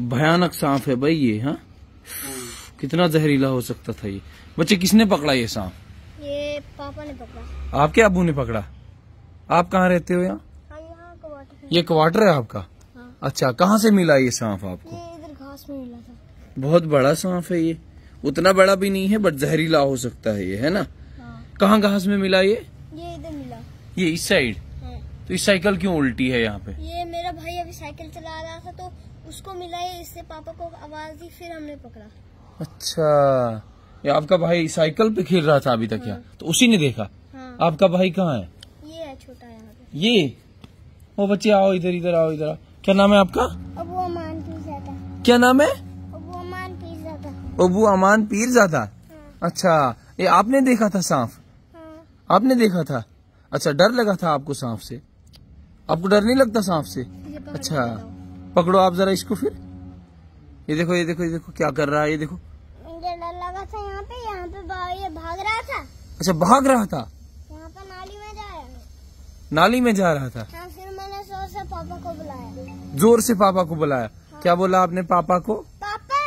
भयानक सांप है भाई ये हाँ कितना जहरीला हो सकता था ये बच्चे किसने पकड़ा ये सांप ये पापा ने पकड़ा आपके अबू ने पकड़ा आप कहाँ रहते हो यहाँ ये क्वार्टर है आपका हाँ। अच्छा कहाँ से मिला ये सांप आपको ये इधर घास में मिला था बहुत बड़ा सांप है ये उतना बड़ा भी नहीं है बट जहरीला हो सकता है ये है ना हाँ। कहाँ घास में मिला ये ये इधर मिला ये इस साइड हाँ। तो इस साइकिल क्यों उल्टी है यहाँ पे ये मेरा भाई अभी साइकिल चला रहा था तो उसको मिला है इससे पापा को आवाज दी फिर हमने पकड़ा अच्छा ये आपका भाई साइकिल पे खेल रहा था अभी तक क्या हाँ। तो उसी ने देखा हाँ। आपका भाई कहाँ है ये है छोटा यहाँ ये वो बच्चे आओ इधर इधर आओ इधर आओ क्या नाम है आपका अबू अमान पीरजादा क्या नाम है अबू अमान पीरजादा अबू अमान पीरजादा हाँ। अच्छा ये आपने देखा था सांप हाँ। आपने देखा था अच्छा डर लगा था आपको सांप से आपको डर नहीं लगता सांप से अच्छा पकड़ो आप जरा इसको फिर ये देखो ये देखो ये देखो क्या कर रहा है ये देखो लगा था यहाँ पे यहाँ पे ये भाग रहा था अच्छा भाग रहा था यहाँ पे नाली में जा रहा नाली में जा रहा था हाँ, फिर मैंने जोर से पापा को बुलाया जोर से पापा को बुलाया हाँ। क्या बोला आपने पापा को पापा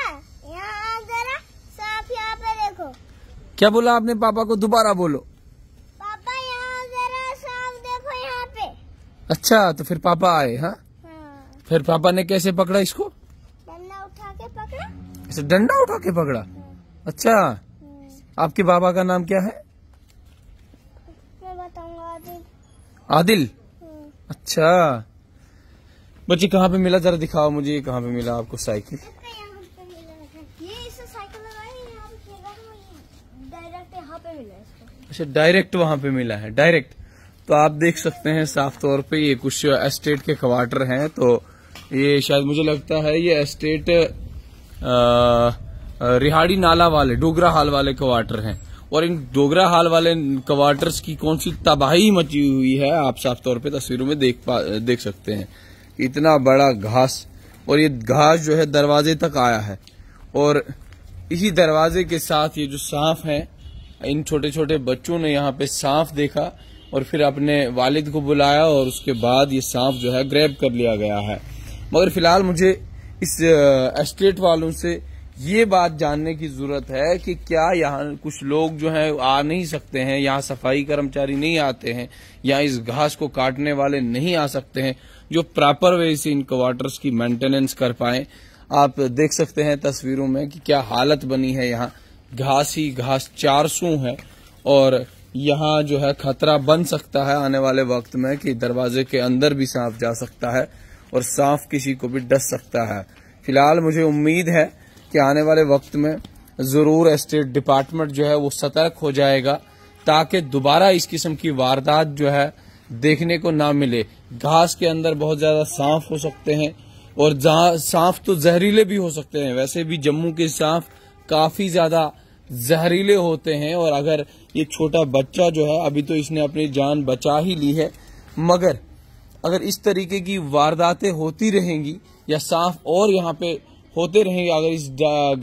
यहाँ जरा साफ यहाँ पे देखो क्या बोला आपने पापा को दोबारा बोलो पापा यहाँ जरा साफ देखो यहाँ पे अच्छा तो फिर पापा आए हाँ फिर पापा ने कैसे पकड़ा इसको डंडा उठा के पकड़ा अच्छा डंडा उठा के पकड़ा अच्छा हम्म। आपके बाबा का नाम क्या है मैं बताऊंगा आदिल आदिल हम्म। अच्छा बच्चे कहाँ पे मिला जरा दिखाओ मुझे कहाँ पे मिला आपको साइकिल अच्छा डायरेक्ट वहाँ पे मिला है डायरेक्ट तो आप देख सकते हैं साफ तौर पे ये कुछ एस्टेट के क्वार्टर हैं तो ये शायद मुझे लगता है ये एस्टेट रिहाड़ी नाला वाले डोगरा हाल वाले क्वार्टर हैं और इन डोगरा हाल वाले क्वार्टर्स की कौन सी तबाही मची हुई है आप साफ तौर पे तस्वीरों में देख पा देख सकते हैं इतना बड़ा घास और ये घास जो है दरवाजे तक आया है और इसी दरवाजे के साथ ये जो सांप है इन छोटे छोटे बच्चों ने यहाँ पे सांप देखा और फिर अपने वालिद को बुलाया और उसके बाद ये सांप जो है ग्रैब कर लिया गया है मगर फिलहाल मुझे इस एस्टेट वालों से ये बात जानने की जरूरत है कि क्या यहाँ कुछ लोग जो हैं आ नहीं सकते हैं यहाँ सफाई कर्मचारी नहीं आते हैं या इस घास को काटने वाले नहीं आ सकते हैं जो प्रॉपर वे से इन क्वार्टर्स की मेंटेनेंस कर पाए आप देख सकते हैं तस्वीरों में कि क्या हालत बनी है यहाँ घास ही घास चार सू है और यहाँ जो है खतरा बन सकता है आने वाले वक्त में कि दरवाजे के अंदर भी सांप जा सकता है और साफ किसी को भी डस सकता है फिलहाल मुझे उम्मीद है कि आने वाले वक्त में ज़रूर एस्टेट डिपार्टमेंट जो है वो सतर्क हो जाएगा ताकि दोबारा इस किस्म की वारदात जो है देखने को ना मिले घास के अंदर बहुत ज़्यादा सांप हो सकते हैं और सांप तो जहरीले भी हो सकते हैं वैसे भी जम्मू के सांप काफ़ी ज़्यादा जहरीले होते हैं और अगर ये छोटा बच्चा जो है अभी तो इसने अपनी जान बचा ही ली है मगर अगर इस तरीके की वारदातें होती रहेंगी या साफ और यहाँ पे होते रहेंगे अगर इस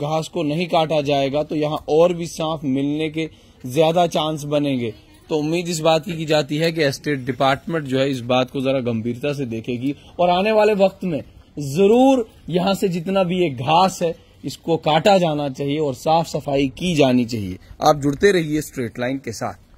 घास को नहीं काटा जाएगा तो यहाँ और भी सांप मिलने के ज्यादा चांस बनेंगे तो उम्मीद इस बात की की जाती है कि स्टेट डिपार्टमेंट जो है इस बात को जरा गंभीरता से देखेगी और आने वाले वक्त में जरूर यहाँ से जितना भी ये घास है इसको काटा जाना चाहिए और साफ सफाई की जानी चाहिए आप जुड़ते रहिए स्ट्रेट लाइन के साथ